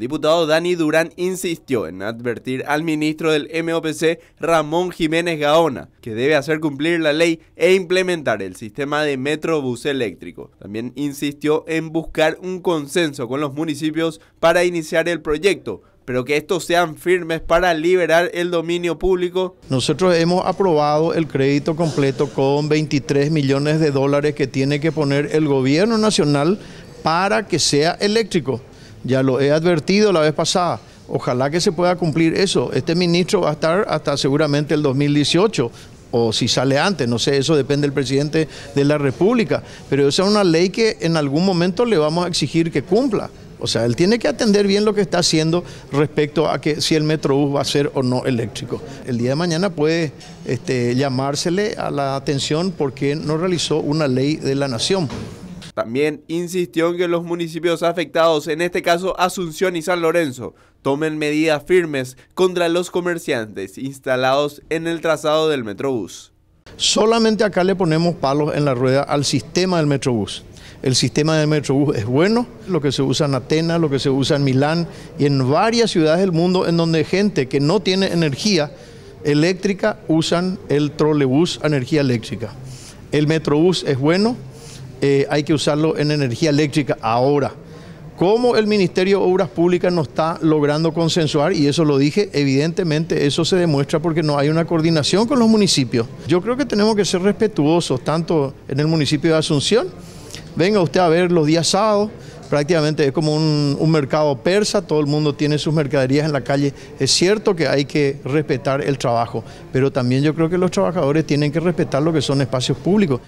El diputado Dani Durán insistió en advertir al ministro del MOPC, Ramón Jiménez Gaona, que debe hacer cumplir la ley e implementar el sistema de metrobús eléctrico. También insistió en buscar un consenso con los municipios para iniciar el proyecto, pero que estos sean firmes para liberar el dominio público. Nosotros hemos aprobado el crédito completo con 23 millones de dólares que tiene que poner el gobierno nacional para que sea eléctrico. Ya lo he advertido la vez pasada. Ojalá que se pueda cumplir eso. Este ministro va a estar hasta seguramente el 2018 o si sale antes, no sé, eso depende del presidente de la República, pero esa es una ley que en algún momento le vamos a exigir que cumpla. O sea, él tiene que atender bien lo que está haciendo respecto a que si el Metrobús va a ser o no eléctrico. El día de mañana puede este, llamársele a la atención porque no realizó una ley de la nación. También insistió en que los municipios afectados, en este caso Asunción y San Lorenzo, tomen medidas firmes contra los comerciantes instalados en el trazado del Metrobús. Solamente acá le ponemos palos en la rueda al sistema del Metrobús. El sistema del Metrobús es bueno, lo que se usa en Atenas, lo que se usa en Milán y en varias ciudades del mundo en donde gente que no tiene energía eléctrica usan el trolebús energía eléctrica. El Metrobús es bueno, eh, hay que usarlo en energía eléctrica ahora. ¿Cómo el Ministerio de Obras Públicas no está logrando consensuar? Y eso lo dije, evidentemente eso se demuestra porque no hay una coordinación con los municipios. Yo creo que tenemos que ser respetuosos, tanto en el municipio de Asunción, venga usted a ver los días sábados, prácticamente es como un, mercado persa, todo el mundo tiene sus mercaderías en la calle. Es cierto que hay que respetar el trabajo, pero también yo creo que los trabajadores tienen que respetar lo que son espacios públicos.